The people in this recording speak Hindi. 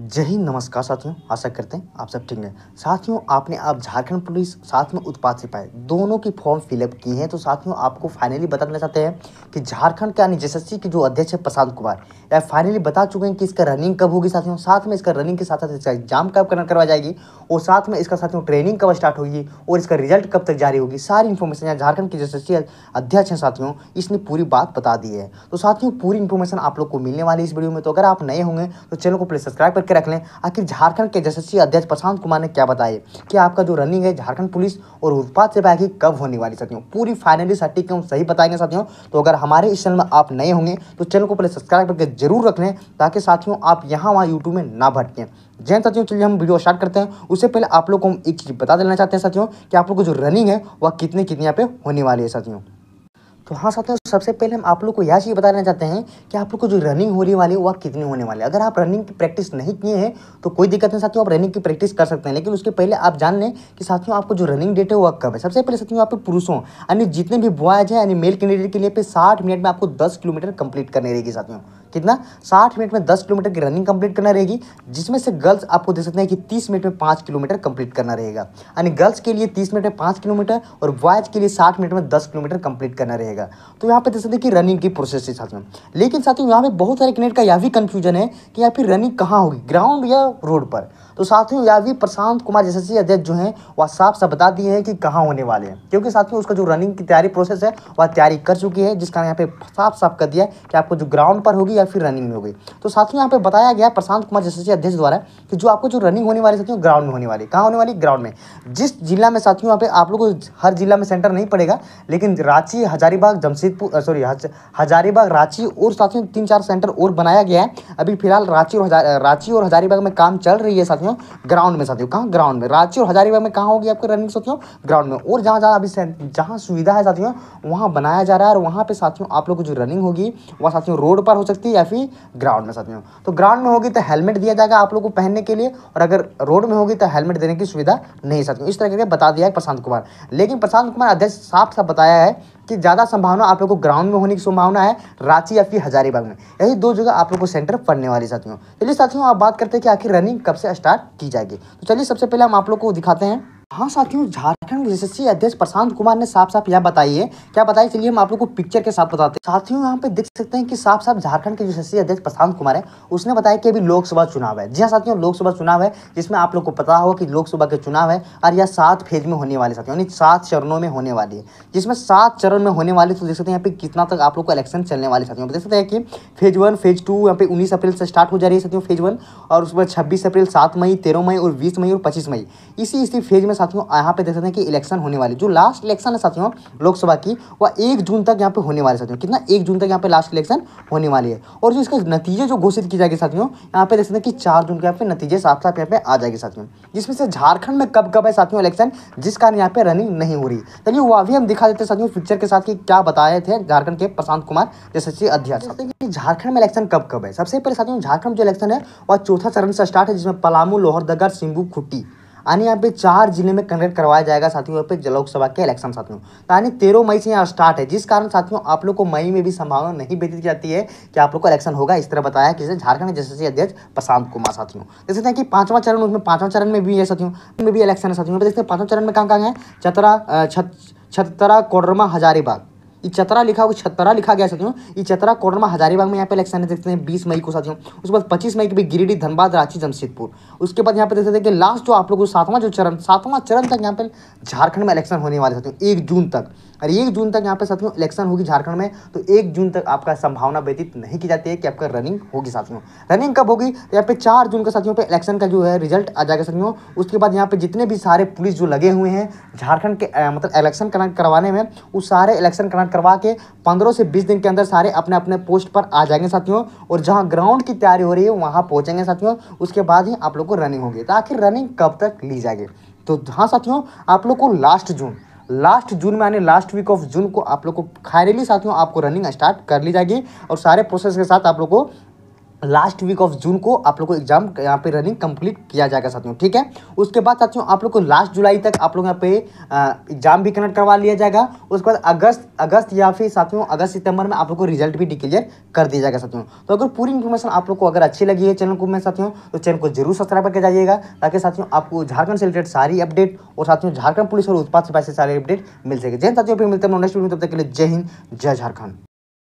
जय हिंद नमस्कार साथियों आशा करते हैं आप सब ठीक हैं साथियों आपने आप झारखंड पुलिस साथ में उत्पाद सिपाही दोनों की फॉर्म फिलअप की हैं तो साथियों आपको फाइनली बताना चाहते हैं कि झारखंड के यानी जेस के जो अध्यक्ष है प्रशांत कुमार या फाइनली बता चुके हैं कि इसका रनिंग कब होगी साथियों साथ में इसका रनिंग के साथ साथ इसका एग्जाम कब करवाई जाएगी और साथ में इसका साथियों ट्रेनिंग कब स्टार्ट होगी और इसका रिजल्ट कब तक जारी होगी सारी इन्फॉर्मेशन यहाँ झारखंड के जेस अध्यक्ष हैं साथियों इसने पूरी बात बता दी है तो साथियों पूरी इन्फॉर्मेशन आप लोग को मिलने वाली इस वीडियो में तो अगर आप नए होंगे तो चैनल को प्लीज सब्सक्राइब करके रख लें आखिर झारखंड के जसस्वी अध्यक्ष प्रशांत कुमार ने क्या बताया कि आपका जो रनिंग है झारखंड पुलिस और उत्पाद से बैगी कब होने वाली साथियों पूरी फाइनली सटीक हम सही बताएंगे साथियों तो अगर हमारे इस चैनल में आप नए होंगे तो चैनल को पहले सब्सक्राइब करके जरूर रख लें ताकि साथियों आप यहाँ वहाँ यूट्यूब में ना भटकें जैन साथियों चलिए हम वीडियो स्टार्ट करते हैं उससे पहले आप लोग को हम एक चीज़ बता देना चाहते हैं साथियों कि आप लोग को जो रनिंग है वह कितनी कितनी यहाँ पे होने वाली है साथियों तो हाँ साथियों सबसे पहले हम आप लोग को यह चीज़ बताना चाहते हैं कि आप लोग को जो रनिंग होने वाली है वो आप कितनी होने वाली है अगर आप रनिंग की प्रैक्टिस नहीं किए हैं तो कोई दिक्कत नहीं साथियों आप रनिंग की प्रैक्टिस कर सकते हैं लेकिन उसके पहले आप जान लें कि साथियों आपको जो रनिंग डेट है वो कब है सबसे पहले साथियों आप पुरुषों यानी जितने भी बॉयज हैं यानी मेल कैंडिडेट के लिए पे साठ मिनट में आपको दस किलोमीटर कंप्लीट करने रहेगी साथियों कितना साठ मिनट में दस किलोमीटर की रनिंग कंप्लीट करना रहेगी जिसमें से गर्ल्स आपको देख सकते हैं कि तीस मिनट में पाँच किलोमीटर कंप्लीट करना रहेगा यानी गर्ल्स के लिए तीस मिनट में पाँच किलोमीटर और बॉयज़ के लिए साठ मिनट में दस किलोमीटर कंप्लीट करना रहेगा तो यहाँ पर देख सकते हैं कि रनिंग की प्रोसेस के साथ में लेकिन साथियों यहाँ पर बहुत सारे क्रिकेट का यह भी कन्फ्यूजन है कि यहाँ पर रनिंग कहाँ होगी ग्राउंड या रोड पर तो साथियों यह भी प्रशांत कुमार जैसे अध्यक्ष जो हैं वह साफ साफ बता दिए हैं कि कहाँ होने वाले हैं क्योंकि साथियों उसका जो रनिंग की तैयारी प्रोसेस है वह तैयारी कर चुकी है जिसका यहाँ पे साफ साफ कर दिया कि आपको जो ग्राउंड पर होगी या फिर रनिंग में हो गई तो साथियों यहाँ पे बताया गया प्रशांत कुमार जस्टिस अध्यक्ष द्वारा कि जो आपको जो रनिंग होने वाली साथियों ग्राउंड में होने वाली कहाँ होने वाली ग्राउंड में जिस जिला में साथियों यहाँ पे आप लोग को हर जिला में सेंटर नहीं पड़ेगा लेकिन रांची हजारीबाग जमशेदपुर सॉरी हजारीबाग रांची और साथियों तीन चार सेंटर और बनाया गया है अभी फिलहाल रांची और रांची और हजारीबाग में काम चल रही है साथियों ग्राउंड में साथियों कहाँ ग्राउंड में रांची और हजारीबाग में कहाँ होगी आपकी रनिंग साथियों ग्राउंड में और जहाँ जहाँ अभी जहाँ सुविधा है साथियों वहाँ बनाया जा रहा है और वहाँ पर साथियों आप लोग को जो रनिंग होगी वहाँ साथियों रोड पर हो सकती है या फिर ग्राउंड में साथियों तो ग्राउंड में होगी तो हेलमेट दिया जाएगा आप लोग को पहनने के लिए और अगर रोड में होगी तो हेलमेट देने की सुविधा नहीं साथियों इस तरह के बता दिया है प्रशांत कुमार लेकिन प्रशांत कुमार अध्यक्ष साफ साफ बताया है कि ज़्यादा संभावना आप लोग को ग्राउंड में होने की संभावना है रांची या फिर हजारीबाग में यही दो जगह आप लोग को सेंटर पड़ने वाली साथियों चलिए साथियों आप बात करते हैं कि आखिर रनिंग कब से स्टार्ट की जाएगी तो चलिए सबसे पहले हम आप लोग को दिखाते हैं हाँ साथियों झारखंड विशेषीय अध्यक्ष प्रशांत कुमार ने साफ साफ यह है क्या बताया चलिए हम आप लोग को पिक्चर के साथ बताते हैं साथियों यहाँ पे देख सकते हैं कि साफ साफ झारखंड के विशेषीय अध्यक्ष प्रशांत कुमार है उसने बताया कि अभी लोकसभा चुनाव है जी हाँ साथियों लोकसभा चुनाव है जिसमें आप लोग को पता होगा कि लोकसभा के चुनाव है और यह सात फेज में होने वाले साथियों यानी सात चरणों में होने वाली है जिसमें सात चरण में होने वाले तो देख सकते हैं यहाँ पे कितना तक आप लोग को इलेक्शन चलने वाले साथियों देख सकते हैं कि फेज वन फेज टू यहाँ पे उन्नीस अप्रैल से स्टार्ट हो जा रही है साथियों फेज वन और उसके बाद छब्बीस अप्रैल सात मई तेरह मई और बीस मई और पच्चीस मई इसी इसी फेज में साथियों यहाँ पे देख सकते हैं कि इलेक्शन होने वाली जो लास्ट इलेक्शन है साथियों लोकसभा की वह एक जून तक यहाँ पे होने वाले साथियों कितना एक जून तक यहाँ पे लास्ट इलेक्शन होने वाली है और जो इसका नतीजे जो घोषित की जाएगी साथियों यहाँ पे देख सकते हैं कि चार जून के यहाँ पे नतीजे साफ साफ यहाँ पे आ जाएगी साथियों जिसमें से झारखंड में कब कब है साथियों इलेक्शन जिस कारण यहाँ पे रनिंग नहीं हो रही चलिए वो अभी हम दिखा देते साथियों पिक्चर के साथ कि क्या बताए थे झारखंड के प्रशांत कुमार जैसे अध्यक्ष झारखंड में इलेक्शन कब कब है सबसे पहले साथियों झारखंड जो इलेक्शन है वह चौथा चरण से स्टार्ट है जिसमें पलामू लोहरदगर सिंगू खुट्टी यानी यहाँ पे चार जिले में कंडक्ट करवाया जाएगा साथियों यहाँ पे लोकसभा के इलेक्शन साथियों यानी तो तेरह मई से यहाँ स्टार्ट है जिस कारण साथियों आप लोग को मई में भी संभावना नहीं व्यतीत की जाती है कि आप लोग को इलेक्शन होगा इस तरह बताया किसे झारखंड जैसे अध्यक्ष प्रशांत कुमार साथियों देख सकते हैं कि पांचवा चरण उसमें पांचवा चरण में भी है साथियों में भी इलेक्शन है साथियों देखते हैं पांचवा चरण में कहाँ कहाँ है चतरा छतरा कोडरमा हजारीबाग चतरा लिखा होगा छतरा लिखा गया साथियों इचतरा कोडर में हजारीबाग में यहाँ पे इलेक्शन देखते हैं बीस मई को साथियों उसके बाद पच्चीस मई के भी गिरिडीह धनबाद रांची जमशेदपुर उसके बाद यहाँ पे देख सकते हैं कि लास्ट जो आप लोग सातवां जो चरण सातवां चरण तक यहाँ पे झारखंड में इलेक्शन होने वाले साथियों एक जून तक और एक जून तक यहाँ पे साथियों इलेक्शन होगी झारखंड में तो एक जून तक आपका संभावना व्यतीत नहीं की जाती है कि आपका रनिंग होगी साथियों रनिंग कब होगी तो यहाँ पे चार जून का साथियों पे इलेक्शन का जो है रिजल्ट आ जाएगा साथियों उसके बाद यहाँ पे जितने भी सारे पुलिस जो लगे हुए हैं झारखंड के आ, मतलब इलेक्शन कनेक्ट करवाने में उस सारे इलेक्शन कनेक्ट करवा के पंद्रह से बीस दिन के अंदर सारे अपने अपने पोस्ट पर आ जाएंगे साथियों और जहाँ ग्राउंड की तैयारी हो रही है वहाँ पहुँचेंगे साथियों उसके बाद ही आप लोग को रनिंग होगी तो आखिर रनिंग कब तक ली जाएगी तो हाँ साथियों आप लोग को लास्ट जून लास्ट जून में आने लास्ट वीक ऑफ जून को आप लोग को खायरेली साथियों आपको रनिंग स्टार्ट कर ली जाएगी और सारे प्रोसेस के साथ आप लोग को लास्ट वीक ऑफ जून को आप लोग को एग्जाम यहाँ पे रनिंग कंप्लीट किया जाएगा साथियों ठीक है उसके बाद साथियों आप लोग को लास्ट जुलाई तक आप लोग यहाँ पे एग्जाम भी कनेक्ट करवा लिया जाएगा उसके बाद अगस्त अगस्त या फिर साथियों अगस्त सितंबर में आप लोग को रिजल्ट भी डिक्लेयर कर दिया जाएगा साथियों तो अगर पूरी इन्फॉर्मेशन आप लोग को अगर अच्छी लगी है चैनल को मैं साथियों तो चैनल को जरूर सब्सक्राइब करके जाइएगा ताकि साथियों आपको झारखंड से रिलेटेड सारी अपडेट और साथियों झारखंड पुलिस और उत्पाद से पैसे सारी अपडेट मिल सके जैन साथियों फिर मिलते हैं नेक्स्ट वीडियो तब तक के लिए जय हिंद जय झारखंड